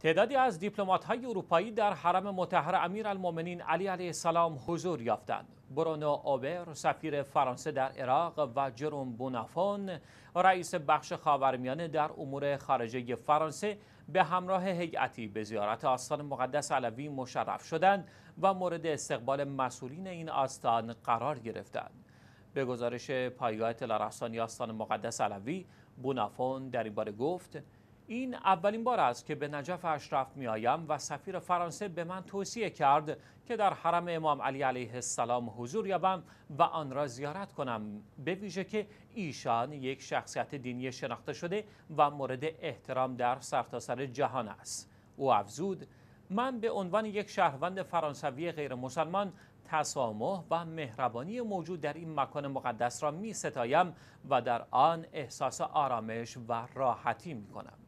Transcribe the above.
تعدادی از های اروپایی در حرم امیر المومنین علی علیه السلام حضور یافتند. برونو آبر سفیر فرانسه در عراق و جروم بونافون رئیس بخش خاورمیانه در امور خارجه فرانسه به همراه هیئتی به زیارت آستان مقدس علوی مشرف شدند و مورد استقبال مسئولین این آستان قرار گرفتند. به گزارش پایگاه تلارستانی آستان مقدس علوی بونافون در این باره گفت این اولین بار است که به نجف اشرف می آیم و سفیر فرانسه به من توصیه کرد که در حرم امام علی علیه السلام حضور یابم و آن را زیارت کنم به ویژه که ایشان یک شخصیت دینی شناخته شده و مورد احترام در سرتاسر سر جهان است او افزود من به عنوان یک شهروند فرانسوی غیر مسلمان تسامح و مهربانی موجود در این مکان مقدس را می ستایم و در آن احساس آرامش و راحتی می کنم.